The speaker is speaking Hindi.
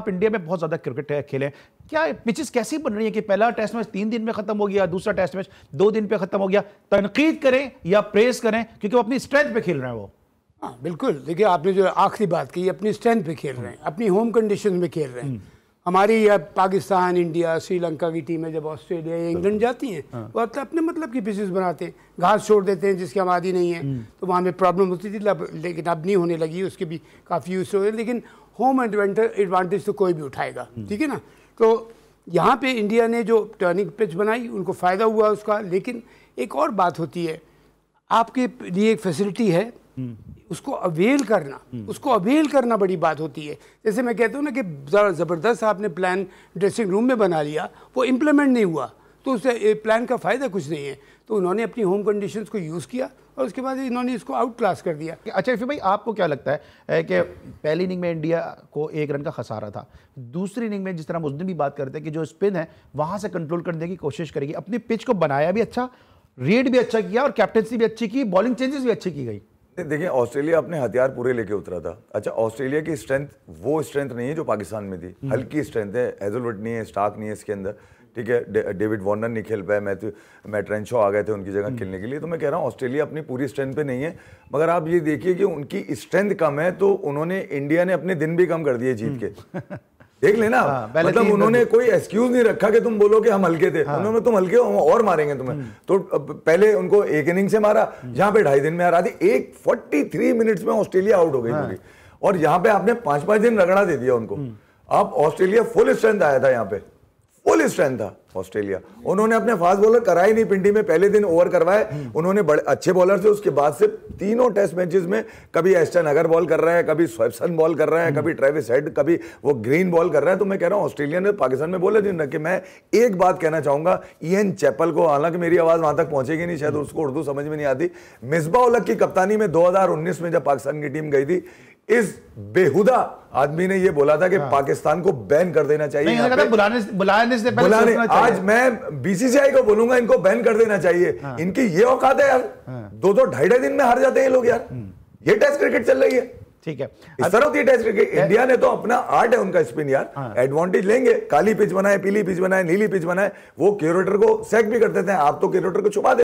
आप इंडिया में बहुत ज्यादा क्रिकेट खेले क्या पिचेस कैसी बन रही है कि पहला टेस्ट मैच तीन दिन में खत्म हो गया दूसरा टेस्ट मैच दो दिन पे खत्म हो गया तनकीद करें या प्रेस करें क्योंकि वो अपनी स्ट्रेंथ पे खेल रहे हैं वो हाँ बिल्कुल देखिए आपने जो आखिरी बात की अपनी स्ट्रेंथ पे खेल रहे हैं अपनी होम कंडीशन में खेल रहे हैं हम्म। हमारी पाकिस्तान इंडिया श्रीलंका की टीमें जब ऑस्ट्रेलिया या इंग्लैंड जाती हैं हाँ। वो अपने अपने मतलब की पिचेस बनाते हैं घास छोड़ देते हैं जिसकी आबादी नहीं है हम्म। तो वहाँ में प्रॉब्लम होती थी लेकिन अब नहीं होने लगी उसके भी काफ़ी यूज़ हो गए लेकिन होम एडवांटेज तो कोई भी उठाएगा ठीक है ना तो यहाँ पे इंडिया ने जो टर्निंग पिच बनाई उनको फ़ायदा हुआ उसका लेकिन एक और बात होती है आपके लिए एक फैसिलिटी है उसको अवेल करना उसको अवेल करना बड़ी बात होती है जैसे मैं कहता हूँ ना कि ज़बरदस्त आपने प्लान ड्रेसिंग रूम में बना लिया वो इम्प्लीमेंट नहीं हुआ तो उससे प्लान का फ़ायदा कुछ नहीं है तो उन्होंने अपनी होम कंडीशंस को यूज़ किया और उसके बाद इन्होंने इसको आउट क्लास कर दिया अच्छा फिर भाई आपको क्या लगता है कि पहली इनिंग में इंडिया को एक रन का खसारा था दूसरी इनिंग में जिस तरह हम उस दिन भी बात करते हैं कि जो स्पिन है वहाँ से कंट्रोल करने की कोशिश करेगी अपनी पिच को बनाया भी अच्छा रेड भी अच्छा किया और कैप्टनसी भी अच्छी की बॉलिंग चेंजेस भी अच्छी की गई देखिए ऑस्ट्रेलिया अपने हथियार पूरे लेके उतरा था अच्छा ऑस्ट्रेलिया की स्ट्रेंथ वो स्ट्रेंथ नहीं है जो पाकिस्तान में थी हम्म। हल्की स्ट्रेंथ है हेजलवुड नहीं है स्टाक नहीं है इसके अंदर ठीक है डेविड वॉर्नर नहीं खेल पाए मैथ्यू मैट्रेंशो आ गए थे उनकी जगह खेलने के लिए तो मैं कह रहा हूँ ऑस्ट्रेलिया अपनी पूरी स्ट्रेंथ पे नहीं है मगर आप ये देखिए कि उनकी स्ट्रेंथ कम है तो उन्होंने इंडिया ने अपने दिन भी कम कर दिए जीत के हम्म। देख लेना हाँ, मतलब उन्होंने कोई एक्सक्यूज नहीं रखा कि तुम बोलो कि हम हल्के थे हाँ। उन्होंने तुम हल्के हो और मारेंगे तुम्हें हम्म। तो पहले उनको एक इनिंग से मारा हम्म। जहां पे ढाई दिन में हरा दी एक फोर्टी थ्री मिनट्स में ऑस्ट्रेलिया आउट हो गई हाँ, और यहाँ पे आपने पांच पांच दिन रगड़ा दे दिया उनको अब ऑस्ट्रेलिया फुल स्ट्रेंथ आया था यहाँ पे फुल स्ट्रेंथ था ऑस्ट्रेलिया उन्होंने अपने फास्ट बॉलर करा ही नहीं पिंडी में पहले दिन ओवर करवाए उन्होंने बड़े अच्छे बॉलर थे उसके बाद से तीनों टेस्ट मैचेस में कभी एस्टन अगर बॉल कर रहा है कभी स्वेपसन बॉल कर रहा है कभी ट्रेविस हेड कभी वो ग्रीन बॉल कर रहा है तो मैं कह रहा हूँ ऑस्ट्रेलिया ने पाकिस्तान में बोले दिन कि मैं एक बात कहना चाहूंगा एन चैपल को हालांकि मेरी आवाज वहां तक पहुंचेगी नहीं शायद उसको उर्दू समझ में नहीं आती मिसबा उलक की कप्तानी में दो में जब पाकिस्तान की टीम गई थी इस बेहुदा आदमी ने ये बोला था कि हाँ। पाकिस्तान को बैन कर देना चाहिए नहीं, पे। बुलाने बुलाने से पहले बुलाने, आज मैं बीसीसीआई को बोलूंगा इनको बैन कर देना चाहिए हाँ। इनकी ये औकात है यार हाँ। दो दो ढाई ढाई दिन में हार जाते हैं लोग यार हम्म। ये टेस्ट क्रिकेट चल रही है ठीक है इस तरह टेस्ट क्रिकेट इंडिया ने तो अपना आर्ट है उनका स्पिन यार हाँ। एडवांटेज लेंगे काली पिच बनाए पीली पिच बनाए नीली पिच बनाए वो क्यूरेटर को सेक भी कर देते हैं आप तो क्यूरेटर को छुपा